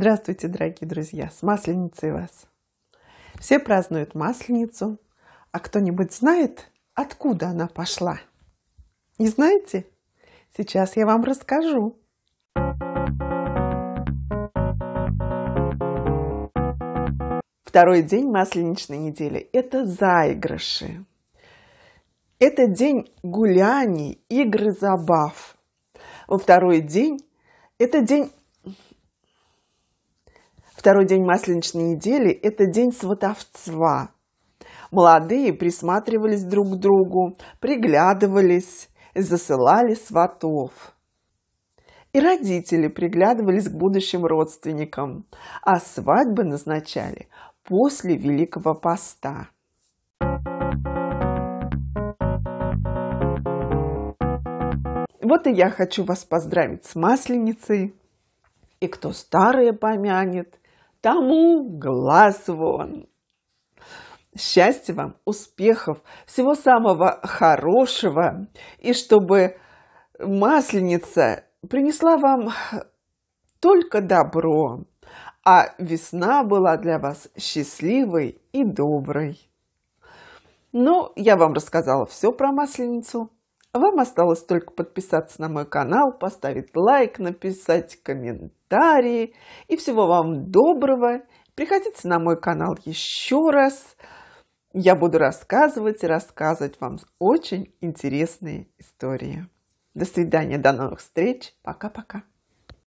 Здравствуйте, дорогие друзья! С Масленицей вас! Все празднуют Масленицу, а кто-нибудь знает, откуда она пошла? Не знаете? Сейчас я вам расскажу. Второй день масленичной недели – это заигрыши. Это день гуляний, игр и забав. Во второй день – это день Второй день масленичной недели – это день сватовства. Молодые присматривались друг к другу, приглядывались, засылали сватов. И родители приглядывались к будущим родственникам, а свадьбы назначали после Великого Поста. Вот и я хочу вас поздравить с Масленицей. И кто старое помянет, тому глаз вон. Счастья вам, успехов, всего самого хорошего. И чтобы масленица принесла вам только добро, а весна была для вас счастливой и доброй. Ну, я вам рассказала все про масленицу. А вам осталось только подписаться на мой канал, поставить лайк, написать комментарии. И всего вам доброго. Приходите на мой канал еще раз. Я буду рассказывать и рассказывать вам очень интересные истории. До свидания, до новых встреч. Пока-пока.